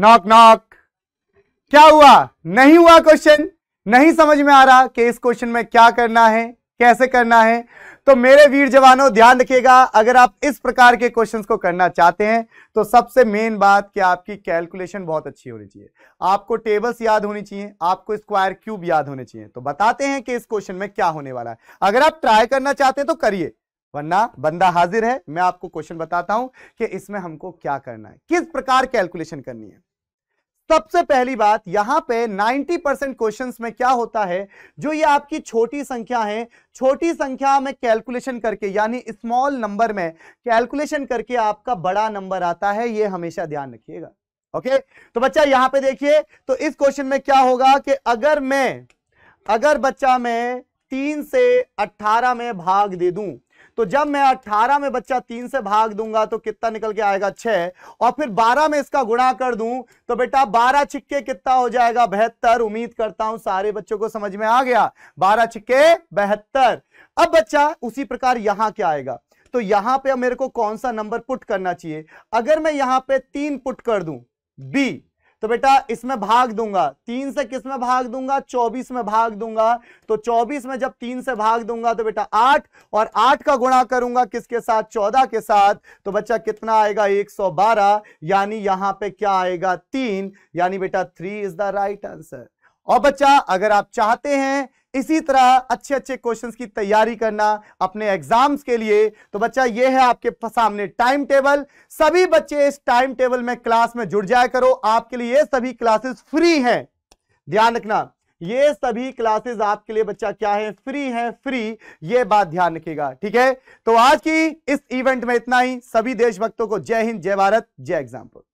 knock knock क्या हुआ नहीं हुआ क्वेश्चन नहीं समझ में आ रहा कि इस क्वेश्चन में क्या करना है कैसे करना है तो मेरे वीर जवानों ध्यान रखिएगा अगर आप इस प्रकार के क्वेश्चंस को करना चाहते हैं तो सबसे मेन बात कि आपकी कैलकुलेशन बहुत अच्छी होनी चाहिए आपको टेबल्स याद होनी चाहिए आपको स्क्वायर क्यूब याद होने चाहिए तो बताते हैं कि इस क्वेश्चन में क्या होने वाला है अगर आप ट्राई करना चाहते हैं तो करिए वरना बंदा हाजिर है मैं आपको क्वेश्चन बताता हूं कि इसमें हमको क्या करना है किस प्रकार कैलकुलेशन करनी है सबसे पहली बात यहां पे 90 परसेंट क्वेश्चन में क्या होता है जो ये आपकी छोटी संख्या है छोटी संख्या में कैलकुलेशन करके यानी स्मॉल नंबर में कैलकुलेशन करके आपका बड़ा नंबर आता है ये हमेशा ध्यान रखिएगा ओके तो बच्चा यहां पे देखिए तो इस क्वेश्चन में क्या होगा कि अगर मैं अगर बच्चा मैं तीन से अट्ठारह में भाग दे दूं तो जब मैं 18 में बच्चा तीन से भाग दूंगा तो कितना निकल के आएगा छह और फिर 12 में इसका गुणा कर दूं तो बेटा 12 छिक्के कितना हो जाएगा बेहतर उम्मीद करता हूं सारे बच्चों को समझ में आ गया 12 छिक्के बेहतर अब बच्चा उसी प्रकार यहां क्या आएगा तो यहां पे मेरे को कौन सा नंबर पुट करना चाहिए अगर मैं यहां पर तीन पुट कर दू बी तो बेटा इसमें भाग दूंगा तीन से किस में भाग दूंगा चौबीस में भाग दूंगा तो चौबीस में जब तीन से भाग दूंगा तो बेटा आठ और आठ का गुणा करूंगा किसके साथ चौदह के साथ तो बच्चा कितना आएगा एक सौ बारह यानी यहां पे क्या आएगा तीन यानी बेटा three is the right answer और बच्चा अगर आप चाहते हैं इसी तरह अच्छे अच्छे क्वेश्चंस की तैयारी करना अपने एग्जाम्स के लिए तो बच्चा ये है आपके सामने टाइम टेबल सभी बच्चे इस टाइम टेबल में क्लास में जुड़ जाया करो आपके लिए ये सभी क्लासेस फ्री हैं ध्यान रखना ये सभी क्लासेस आपके लिए बच्चा क्या है फ्री है फ्री ये बात ध्यान रखेगा ठीक है तो आज की इस इवेंट में इतना ही सभी देशभक्तों को जय हिंद जय भारत जय एग्जाम्पल